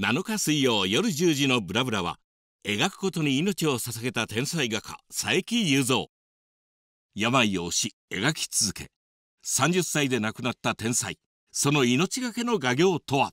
7日水曜夜10時の「ブラブラは」描くことに命を捧げた天才画家佐伯雄三病を押し描き続け30歳で亡くなった天才その命がけの画業とは